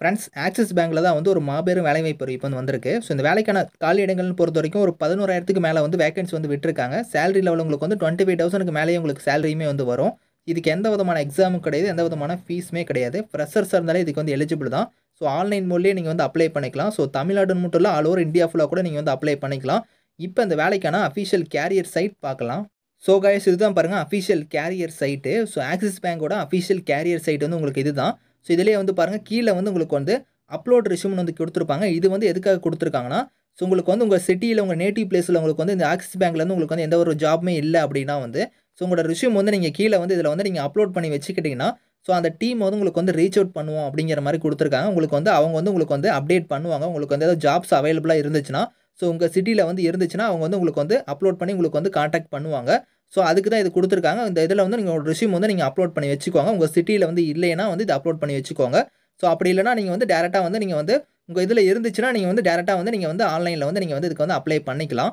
friends axis பேங்கில் தான் வந்து ஒரு மாபெரும் வேலைவாய்ப்பு இப்போ வந்து வந்திருக்கு ஸோ இந்த வேலைக்கான காலி இடங்கள்னு பொறுத்த வரைக்கும் ஒரு பதினோராயிரத்துக்கு மேலே வந்து வேகன்சி வந்து விட்டுருக்காங்க சேலரி லெவல் உங்களுக்கு வந்து டுவெண்ட்டி ஃபைவ் தௌசண்ட்க்கு மேலேயே உங்களுக்கு சேலரியுமே வந்து வரும் இதுக்கு எந்த விதமான எக்ஸாமும் கிடையாது எந்த விதமான ஃபீஸுமே கிடையாது ஃப்ரெஷர்ஸாக இருந்தாலே இதுக்கு வந்து எலிஜிபிள் தான் ஸோ ஆன்லைன் மூலியே நீங்கள் வந்து அப்ளை பண்ணிக்கலாம் ஸோ தமிழ்நாடுன்னு மட்டும் இல்லை ஆல் ஓவர் இந்தியா ஃபுல்லாக கூட நீங்கள் வந்து அப்ளை பண்ணிக்கலாம் இப்போ இந்த வேலைக்கான அஃபிஷியல் கேரியர் சைட் பார்க்கலாம் ஸோ கைஸ் இதுதான் பாருங்கள் official career site so Axis பேங்கோட அஃபிஷியல் கேரியர் சைட் வந்து உங்களுக்கு இதுதான் ஸோ இதிலே வந்து பாருங்கள் கீழே வந்து உங்களுக்கு வந்து அப்லோட் ரெசியூம்னு வந்து கொடுத்துருப்பாங்க இது வந்து எதுக்காக கொடுத்துருக்காங்கன்னா ஸோ உங்களுக்கு வந்து உங்கள் சிட்டியில் உங்கள் நேட்டிவ் பிளேஸில் உங்களுக்கு வந்து இந்த ஆக்சிஸ் பேங்க்லேருந்து உங்களுக்கு வந்து எந்த ஒரு ஜாப்மே இல்லை அப்படின்னா வந்து ஸோ உங்களோட ரெசியூம் வந்து நீங்கள் கீழே வந்து இதில் வந்து நீங்கள் அப்லோட் பண்ணி வச்சுக்கிட்டிங்கன்னா ஸோ அந்த டீம் வந்து உங்களுக்கு வந்து ரீச் அவுட் பண்ணுவோம் அப்படிங்கிற மாதிரி கொடுத்துருக்காங்க உங்களுக்கு வந்து அவங்க வந்து உங்களுக்கு வந்து அப்டேட் பண்ணுவாங்க உங்களுக்கு வந்து ஏதாவது ஜாப்ஸ் அவைலபிளாக இருந்துச்சுன்னா ஸோ உங்கள் சிட்டியில் வந்து இருந்துச்சுன்னா அவங்க வந்து உங்களுக்கு வந்து அப்லோட் பண்ணி உங்களுக்கு வந்து காண்டாக்ட் பண்ணுவாங்க ஸோ அதுக்கு தான் இது கொடுத்துருக்காங்க இந்த இதில் வந்து நீங்கள் ஒரு ரிசியூம் வந்து நீங்கள் அப்லோட் பண்ணி வச்சுக்கோங்க உங்கள் சிட்டியில் வந்து இல்லைன்னா வந்து இது அப்லோட் பண்ணி வச்சுக்கோங்க ஸோ அப்படி இல்லைனா நீங்கள் வந்து டேரெக்டாக வந்து நீங்கள் வந்து உங்கள் இதில் இருந்துச்சுன்னா நீங்கள் வந்து டேரெக்டாக வந்து நீங்கள் வந்து ஆன்லைனில் வந்து நீங்கள் வந்து இதுக்கு வந்து அப்ளை பண்ணிக்கலாம்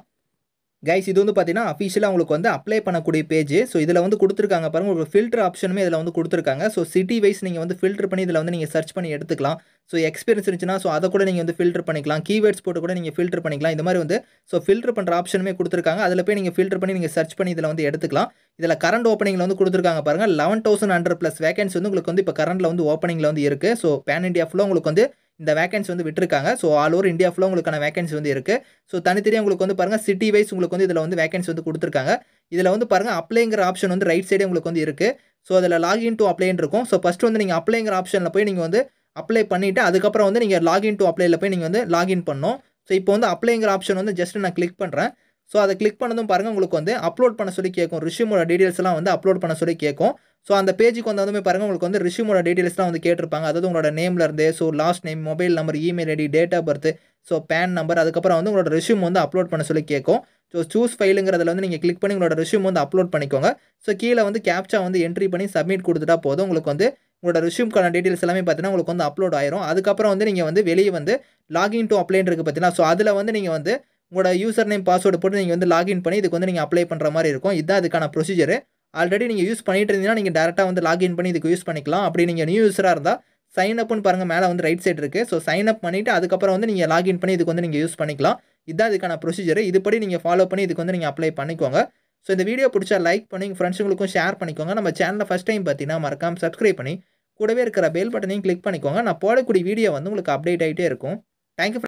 கைஸ் இது வந்து பார்த்தீங்கன்னா அஃபிஷியலாக உங்களுக்கு வந்து அப்ளை பண்ணக்கூடிய பேஜ் ஸோ இதில் வந்து கொடுத்துருக்காங்க பாருங்கள் உங்களுக்கு ஃபில்டர் ஆப்ஷனுமே இதில் வந்து கொடுத்துருக்காங்க ஸோ சிட்டி வைஸ் நீங்கள் வந்து ஃபில்டர் பண்ணி இதில் வந்து நீங்கள் சர்ச் பண்ணி எடுத்துக்கலாம் ஸோ எக்ஸ்பீரியன்ஸ் இருந்துச்சுன்னா ஸோ அதை கூட நீங்கள் வந்து ஃபில்டர் பண்ணிக்கலாம் கீவேர்ட்ஸ் போட்டு கூட நீங்கள் ஃபில்டர் பண்ணிக்கலாம் இந்த மாதிரி வந்து ஸோ ஃபில்டர் பண்ணுற ஆப்ஷனுமே கொடுத்துருக்காங்க அதில் போய் நீங்கள் ஃபில்டர் பண்ணி நீங்கள் சர்ச் பண்ணி இதில் வந்து எடுத்துக்கலாம் இதில் கரண்ட் ஓப்பனிங்கில் வந்து கொடுத்துருக்காங்க பாருங்கள் eleven thousand hundred plus vacancy வந்து உங்களுக்கு வந்து இப்போ கரண்ட்டில் வந்து ஓப்பனிங்கில் வந்து இருக்குது ஸோ பேன் இண்டியா ஃபுல்லாக உங்களுக்கு வந்து இந்த வேகன்சி வந்து விட்டுருக்காங்க ஸோ ஆல் ஓவர் இந்தியா ஃபுல்லாக உங்களுக்கான வேகன்சி வந்து இருக்குது ஸோ தனித்தனியாக உங்களுக்கு வந்து பாருங்கள் சிட்டி வைஸ் உங்களுக்கு வந்து இதில் வந்து வேகன்சி வந்து கொடுத்துருக்காங்க இதில் வந்து பாருங்கள் அப்ளைங்கிற ஆப்ஷன் வந்து ரைட் சைடே உங்களுக்கு வந்து இருக்குது ஸோ அதில் லாகின் டு அப்ளைன்னு இருக்கும் ஸோ ஃபஸ்ட்டு வந்து நீங்கள் அப்ளைங்கிற ஆப்ஷனில் போய் நீங்கள் வந்து அப்ளை பண்ணிவிட்டு அதுக்கப்புறம் வந்து நீங்கள் லாகின் டு அப்ளைல போய் நீங்கள் வந்து லாகின் பண்ணணும் ஸோ இப்போ வந்து அப்ளைங்கிற ஆப்ஷன் வந்து ஜஸ்ட் நான் கிளிக் பண்ணுறேன் ஸோ அதை கிளிக் பண்ணதும் பாருங்கள் உங்களுக்கு வந்து அப்லோட் பண்ண சொல்லி கேட்கும் ரிஷ்யூமோட டீட்டெயில்ஸ்லாம் வந்து அப்லோட் பண்ண சொல்லி கேட்கும் ஸோ அந்த பேஜுக்கு வந்து வந்து பாருங்கள் உங்களுக்கு வந்து ரிஷ்யூமோட டீட்டெயில்ஸ்லாம் வந்து கேட்டிருப்பாங்க அதாவது உங்களோட நேம்லேருந்து so last name mobile number email ID date of birth so PAN number அதுக்கப்புறம் வந்து உங்களோட ரெஷ்யூம் வந்து அப்லோட் பண்ண சொல்லி கேட்கும் ஸோ சூஸ் ஃபைலுங்கிறதுல வந்து நீங்கள் கிளிக் பண்ணி உங்களோட ரிஷ்யூம் வந்து அப்லோட் பண்ணிக்கோங்க ஸோ கீழே வந்து கேப்ச்சா வந்து என்ட்ரி பண்ணி சப்மிட் கொடுத்துட்டா போதும் உங்களுக்கு வந்து உங்களோட ரெஷ்யூம்க்கான டீட்டெயில்ஸ் எல்லாமே பார்த்தீங்கன்னா உங்களுக்கு வந்து அப்லோட் ஆயிரும் அதுக்கப்புறம் வந்து நீங்கள் வந்து வெளியே வந்து லாகின் டு அப்ளைன்னு இருக்குது பார்த்தீங்கன்னா ஸோ அதில் வந்து நீங்கள் வந்து உங்களோட யூசர் நேம் பாஸ்வேர்டு போட்டு நீங்கள் வந்து லாகின் பண்ணி இதுக்கு வந்து நீங்கள் அப்ளை பண்ணுற மாதிரி இருக்கும் இதுதான் அதுக்கான ப்ரொசீஜரு ஆல்ரெடி நீங்கள் யூஸ் பண்ணிட்டு இருந்தீங்கன்னா நீங்கள் டேரெக்டாக வந்து லாகின் பண்ணி இதுக்கு யூஸ் பண்ணிக்கலாம் அப்படி நீங்கள் நியூ யூஸராக இருந்தால் சைன் அப்னு பாருங்கள் மேலே வந்து ரைட் சைடு இருக்குது ஸோ சைன் அப் பண்ணிவிட்டு அதுக்கப்புறம் வந்து நீங்கள் லாகின் பண்ணி இதுக்கு வந்து நீங்கள் யூஸ் பண்ணிக்கலாம் இதுதான் இதுக்கான ப்ரொசீஜர் இதுபடி நீங்கள் ஃபாலோ பண்ணி இதுக்கு வந்து நீங்கள் அப்ளை பண்ணிக்கோங்க ஸோ இந்த வீடியோ பிடிச்சா லைக் பண்ணி உங்கள் ஃப்ரெண்ட்ஸுங்களுக்கும் ஷேர் பண்ணிக்கோங்க நம்ம சேனலில் ஃபஸ்ட் டைம் பார்த்தீங்கன்னா மறக்காமல் சப்ஸ்கிரைப் பண்ணி கூடவே இருக்கிற பெல் பட்டனையும் கிளிக் பண்ணிக்கோங்க நான் போடக்கூடிய வீடியோ வந்து உங்களுக்கு அப்டேட் ஆகிட்டே இருக்கும் தேங்க்யூ